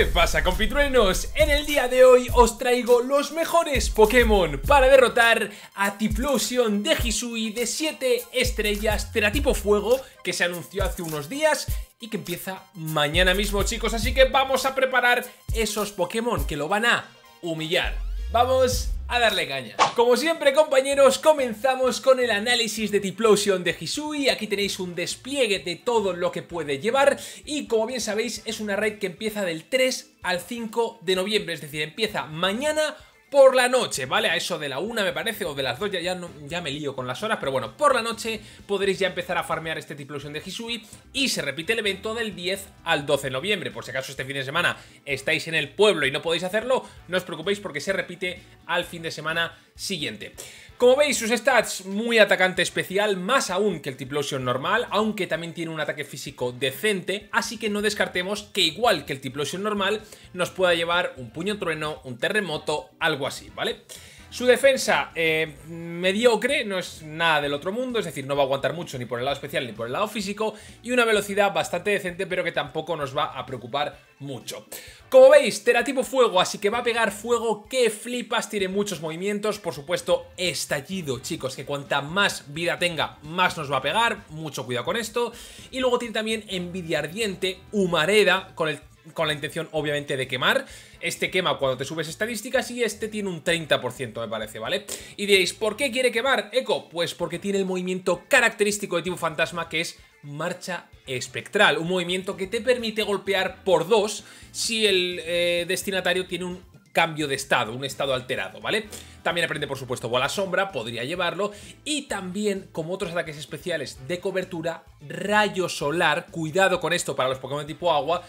¿Qué pasa compitruenos? En el día de hoy os traigo los mejores Pokémon para derrotar a Tiplosion de Hisui de 7 estrellas Teratipo Fuego que se anunció hace unos días y que empieza mañana mismo chicos, así que vamos a preparar esos Pokémon que lo van a humillar. Vamos a darle caña. Como siempre compañeros, comenzamos con el análisis de Tiplosion de Hisui. Aquí tenéis un despliegue de todo lo que puede llevar y como bien sabéis es una raid que empieza del 3 al 5 de noviembre, es decir, empieza mañana por la noche, ¿vale? A eso de la una me parece, o de las dos, ya, ya, me lío con las horas, pero bueno, por la noche podréis ya empezar a farmear este Tiplosion de Hisui y se repite el evento del 10 al 12 de noviembre. Por si acaso este fin de semana estáis en el pueblo y no podéis hacerlo, no os preocupéis porque se repite al fin de semana siguiente. Como veis, sus stats muy atacante especial, más aún que el Tiplosion normal, aunque también tiene un ataque físico decente, así que no descartemos que igual que el Tiplosion normal, nos pueda llevar un puño trueno, un terremoto, algo así, ¿vale? Su defensa eh, mediocre, no es nada del otro mundo, es decir, no va a aguantar mucho ni por el lado especial ni por el lado físico y una velocidad bastante decente pero que tampoco nos va a preocupar mucho. Como veis, tipo Fuego, así que va a pegar fuego que flipas, tiene muchos movimientos, por supuesto, estallido, chicos, que cuanta más vida tenga, más nos va a pegar, mucho cuidado con esto. Y luego tiene también Envidia Ardiente, Humareda, con el con la intención obviamente de quemar. Este quema cuando te subes estadísticas y este tiene un 30% me parece, ¿vale? Y diréis, ¿por qué quiere quemar Eco? Pues porque tiene el movimiento característico de tipo fantasma que es marcha espectral, un movimiento que te permite golpear por dos si el eh, destinatario tiene un cambio de estado, un estado alterado, ¿vale? También aprende, por supuesto, bola sombra, podría llevarlo. Y también, como otros ataques especiales de cobertura, rayo solar, cuidado con esto para los Pokémon tipo agua,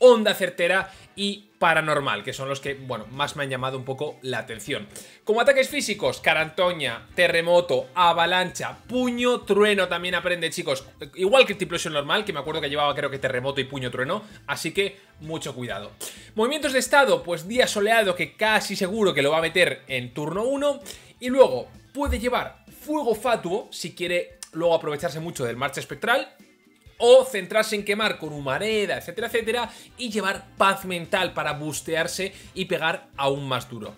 onda certera y paranormal, que son los que, bueno, más me han llamado un poco la atención. Como ataques físicos, carantoña, terremoto, avalancha, puño, trueno también aprende, chicos. Igual que el Tiplosion normal, que me acuerdo que llevaba creo que terremoto y puño, trueno, así que mucho cuidado. Movimientos de estado, pues día soleado que casi seguro que lo va a meter en turno 1. Y luego puede llevar fuego fatuo si quiere luego aprovecharse mucho del marcha espectral o centrarse en quemar con humareda, etcétera, etcétera, y llevar paz mental para bustearse y pegar aún más duro.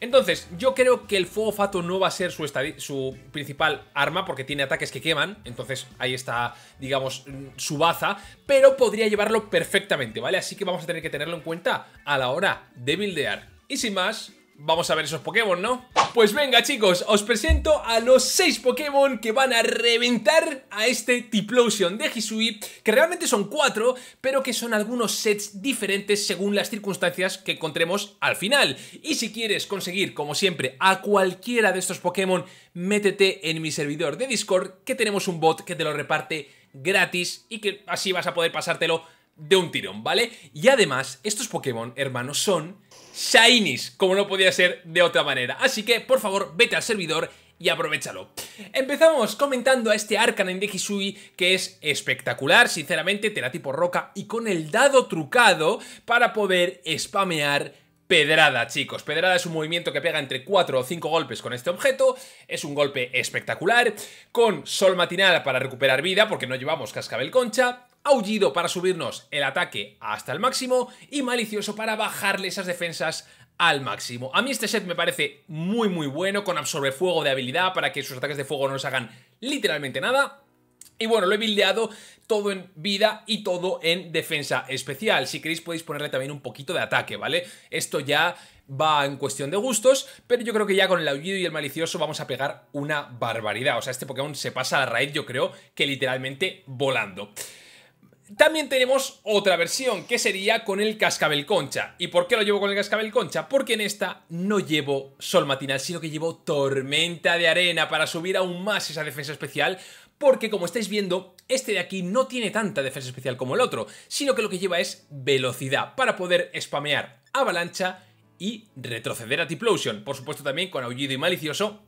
Entonces, yo creo que el fuego fato no va a ser su, su, principal arma porque tiene ataques que queman, entonces ahí está, digamos, mm, su baza, pero podría llevarlo perfectamente, ¿vale? Así que vamos a tener que tenerlo en cuenta a la hora de buildear. Y sin más, Vamos a ver esos Pokémon, ¿no? Pues venga chicos, os presento a los 6 Pokémon que van a reventar a este Tiplosion de Hisui Que realmente son 4, pero que son algunos sets diferentes según las circunstancias que encontremos al final Y si quieres conseguir, como siempre, a cualquiera de estos Pokémon Métete en mi servidor de Discord que tenemos un bot que te lo reparte gratis Y que así vas a poder pasártelo de un tirón, ¿vale? Y además, estos Pokémon, hermanos, son shinies, como no podía ser de otra manera. Así que, por favor, vete al servidor y aprovechalo. Empezamos comentando a este Arcanine de Hisui que es espectacular, sinceramente, tela tipo roca y con el dado trucado para poder spamear Pedrada, chicos. Pedrada es un movimiento que pega entre 4 o 5 golpes con este objeto. Es un golpe espectacular. Con Sol Matinal para recuperar vida, porque no llevamos Cascabel Concha. Aullido para subirnos el ataque hasta el máximo y Malicioso para bajarle esas defensas al máximo. A mí este set me parece muy muy bueno, con absorbe Fuego de habilidad para que sus ataques de fuego no nos hagan literalmente nada. Y bueno, lo he bildeado todo en vida y todo en defensa especial. Si queréis podéis ponerle también un poquito de ataque, ¿vale? Esto ya va en cuestión de gustos, pero yo creo que ya con el aullido y el malicioso vamos a pegar una barbaridad. O sea, este Pokémon se pasa a la raíz, yo creo, que literalmente volando. También tenemos otra versión, que sería con el cascabel concha. ¿Y por qué lo llevo con el cascabel concha? Porque en esta no llevo sol matinal, sino que llevo tormenta de arena para subir aún más esa defensa especial, porque como estáis viendo, este de aquí no tiene tanta defensa especial como el otro, sino que lo que lleva es velocidad para poder spamear avalancha y retroceder a Tiplosion, por supuesto también con aullido y malicioso,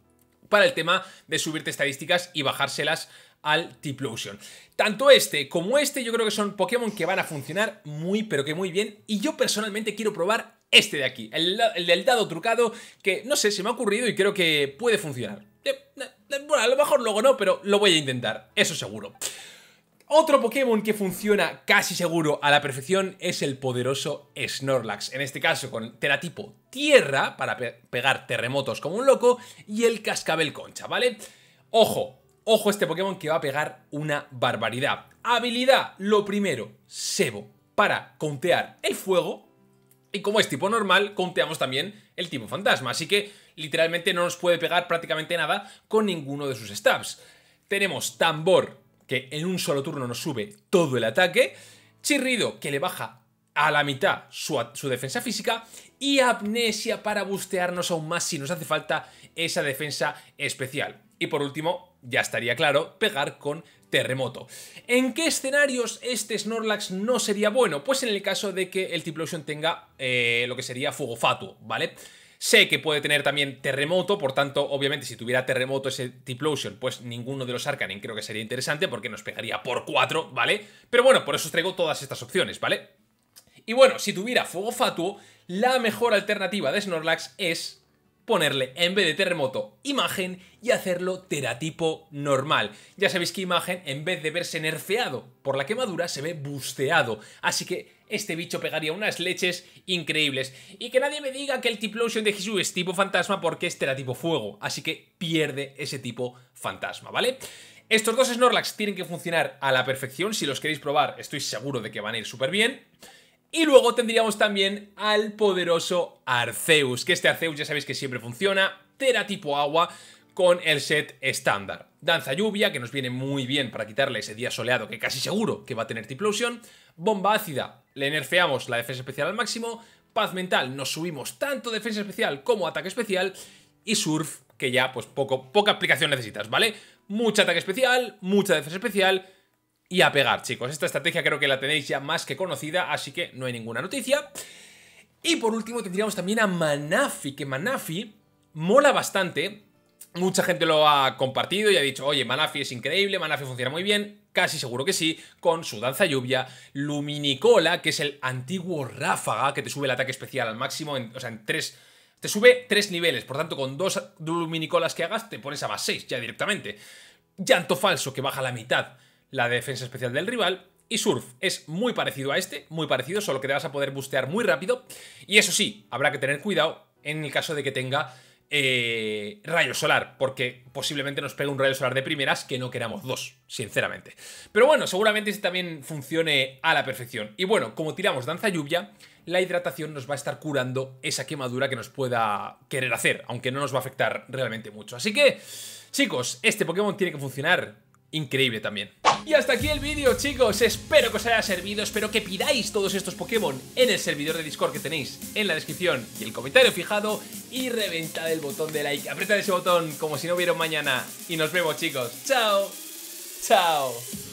para el tema de subirte estadísticas y bajárselas al Tiplosion. Tanto este como este yo creo que son Pokémon que van a funcionar muy pero que muy bien y yo personalmente quiero probar este de aquí, el, del dado trucado que no sé, se me ha ocurrido y creo que puede funcionar. Eh, eh, bueno, a lo mejor luego no, pero lo voy a intentar, eso seguro. Otro Pokémon que funciona casi seguro a la perfección es el poderoso Snorlax, en este caso con teratipo tierra para pegar terremotos como un loco y el cascabel concha, ¿vale? Ojo, Ojo este Pokémon que va a pegar una barbaridad. Habilidad, lo primero, Sebo, para contear el fuego. Y como es tipo normal, conteamos también el tipo fantasma. Así que literalmente no nos puede pegar prácticamente nada con ninguno de sus stabs. Tenemos Tambor, que en un solo turno nos sube todo el ataque. Chirrido, que le baja a la mitad su, su, defensa física y amnesia para bustearnos aún más si nos hace falta esa defensa especial. Y por último, ya estaría claro, pegar con terremoto. ¿En qué escenarios este Snorlax no sería bueno? Pues en el caso de que el Tiplosion tenga eh, lo que sería fuego fatuo, ¿vale? Sé que puede tener también terremoto, por tanto, obviamente, si tuviera terremoto ese Tiplosion, pues ninguno de los Arcanen creo que sería interesante porque nos pegaría por 4, ¿vale? Pero bueno, por eso os traigo todas estas opciones, ¿vale? Y bueno, si tuviera fuego fatuo, la mejor alternativa de Snorlax es ponerle en vez de terremoto imagen y hacerlo teratipo normal. Ya sabéis que imagen, en vez de verse nerfeado por la quemadura, se ve busteado. Así que este bicho pegaría unas leches increíbles. Y que nadie me diga que el Tiplosion de Jesús es tipo fantasma porque es teratipo fuego. Así que pierde ese tipo fantasma, ¿vale? Estos dos Snorlax tienen que funcionar a la perfección. Si los queréis probar, estoy seguro de que van a ir súper bien. Y luego tendríamos también al poderoso Arceus, que este Arceus ya sabéis que siempre funciona, Tera tipo agua, con el set estándar. Danza lluvia, que nos viene muy bien para quitarle ese día soleado que casi seguro que va a tener Tiplosion. Bomba ácida, le nerfeamos la defensa especial al máximo. Paz mental, nos subimos tanto defensa especial como ataque especial. Y surf, que ya pues poco, poca aplicación necesitas, ¿vale? Mucha ataque especial, mucha defensa especial y a pegar, chicos. Esta estrategia creo que la tenéis ya más que conocida, así que no hay ninguna noticia. Y por último tendríamos también a Manafi, que Manafi mola bastante. Mucha gente lo ha compartido y ha dicho, oye, Manafi es increíble, Manafi funciona muy bien, casi seguro que sí, con su danza lluvia, Luminicola, que es el antiguo ráfaga que te sube el ataque especial al máximo, o sea, en tres... Te sube tres niveles, por tanto, con dos luminicolas que hagas, te pones a base 6 ya directamente. Llanto falso, que baja la mitad la defensa especial del rival. Y Surf es muy parecido a este, muy parecido, solo que te vas a poder bustear muy rápido. Y eso sí, habrá que tener cuidado en el caso de que tenga eh, rayo solar, porque posiblemente nos pegue un rayo solar de primeras que no queramos dos, sinceramente. Pero bueno, seguramente este también funcione a la perfección. Y bueno, como tiramos danza lluvia, la hidratación nos va a estar curando esa quemadura que nos pueda querer hacer, aunque no nos va a afectar realmente mucho. Así que, chicos, este Pokémon tiene que funcionar increíble también. Y hasta aquí el vídeo chicos, espero que os haya servido, espero que pidáis todos estos Pokémon en el servidor de Discord que tenéis en la descripción y el comentario fijado y reventad el botón de like, apretad ese botón como si no hubiera mañana y nos vemos chicos, chao, chao.